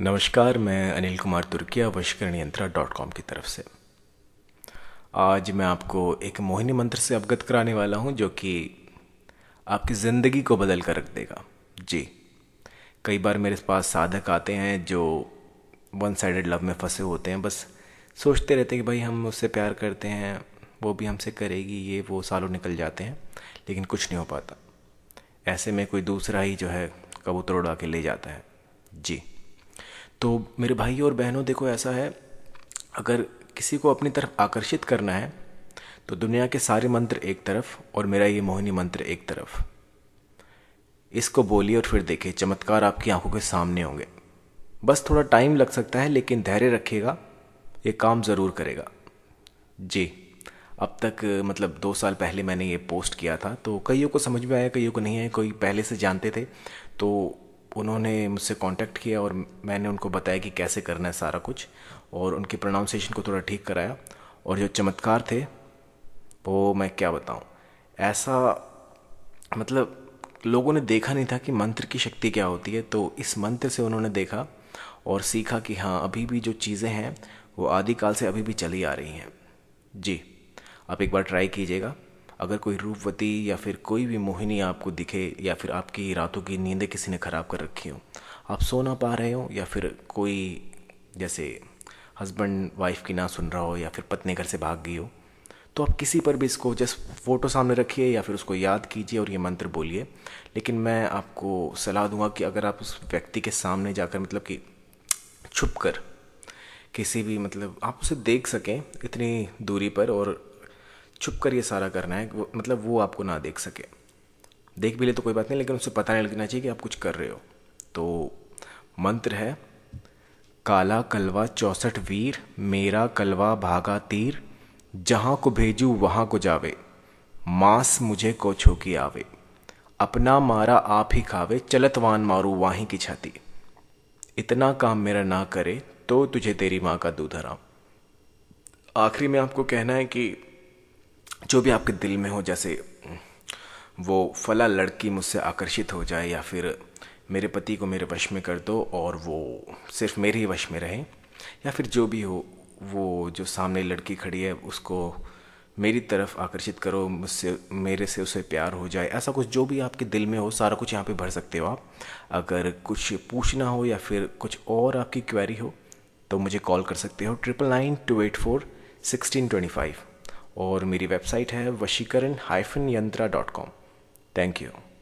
नमस्कार मैं अनिल कुमार तुर्किया वशकरण यंत्रा डॉट कॉम की तरफ से आज मैं आपको एक मोहिनी मंत्र से अवगत कराने वाला हूँ जो कि आपकी ज़िंदगी को बदल कर रख देगा जी कई बार मेरे पास साधक आते हैं जो वन साइडेड लव में फंसे होते हैं बस सोचते रहते हैं कि भाई हम उससे प्यार करते हैं वो भी हमसे करेगी ये वो सालों निकल जाते हैं लेकिन कुछ नहीं हो पाता ऐसे में कोई दूसरा ही जो है कबूतर उड़ा के ले जाता है जी तो मेरे भाई और बहनों देखो ऐसा है अगर किसी को अपनी तरफ आकर्षित करना है तो दुनिया के सारे मंत्र एक तरफ और मेरा ये मोहिनी मंत्र एक तरफ इसको बोलिए और फिर देखिए चमत्कार आपकी आंखों के सामने होंगे बस थोड़ा टाइम लग सकता है लेकिन धैर्य रखिएगा ये काम ज़रूर करेगा जी अब तक मतलब दो साल पहले मैंने ये पोस्ट किया था तो कईयों को समझ में आया कईयों को नहीं आया कोई पहले से जानते थे तो उन्होंने मुझसे कांटेक्ट किया और मैंने उनको बताया कि कैसे करना है सारा कुछ और उनकी प्रोनाउंसिएशन को थोड़ा ठीक कराया और जो चमत्कार थे वो मैं क्या बताऊँ ऐसा मतलब लोगों ने देखा नहीं था कि मंत्र की शक्ति क्या होती है तो इस मंत्र से उन्होंने देखा और सीखा कि हाँ अभी भी जो चीज़ें हैं वो आदिकाल से अभी भी चली आ रही हैं जी आप एक बार ट्राई कीजिएगा अगर कोई रूपवती या फिर कोई भी मोहिनी आपको दिखे या फिर आपकी रातों की नींदें किसी ने ख़राब कर रखी हो आप सो ना पा रहे हो या फिर कोई जैसे हस्बैंड वाइफ की ना सुन रहा हो या फिर पत्नी घर से भाग गई हो तो आप किसी पर भी इसको जस्ट फ़ोटो सामने रखिए या फिर उसको याद कीजिए और ये मंत्र बोलिए लेकिन मैं आपको सलाह दूंगा कि अगर आप उस व्यक्ति के सामने जाकर मतलब कि छुप कर किसी भी मतलब आप उसे देख सकें इतनी दूरी पर और छुप कर ये सारा करना है मतलब वो आपको ना देख सके देख भी ले तो कोई बात नहीं लेकिन उससे पता नहीं लगना चाहिए कि आप कुछ कर रहे हो तो मंत्र है काला कलवा चौसठ वीर मेरा कलवा भागा तीर जहाँ को भेजू वहाँ को जावे मांस मुझे कोछो की आवे अपना मारा आप ही खावे चलतवान मारू वाही की छाती इतना काम मेरा ना करे तो तुझे तेरी माँ का दूध हराम आखिरी में आपको कहना है कि जो भी आपके दिल में हो जैसे वो फला लड़की मुझसे आकर्षित हो जाए या फिर मेरे पति को मेरे वश में कर दो और वो सिर्फ मेरे ही वश में रहे या फिर जो भी हो वो जो सामने लड़की खड़ी है उसको मेरी तरफ आकर्षित करो मुझसे मेरे से उसे प्यार हो जाए ऐसा कुछ जो भी आपके दिल में हो सारा कुछ यहाँ पे भर सकते हो आप अगर कुछ पूछना हो या फिर कुछ और आपकी क्वेरी हो तो मुझे कॉल कर सकते हो triple nine two eight four sixteen twenty five और मेरी वेबसाइट है vashikaran hyphen yantra dot com thank you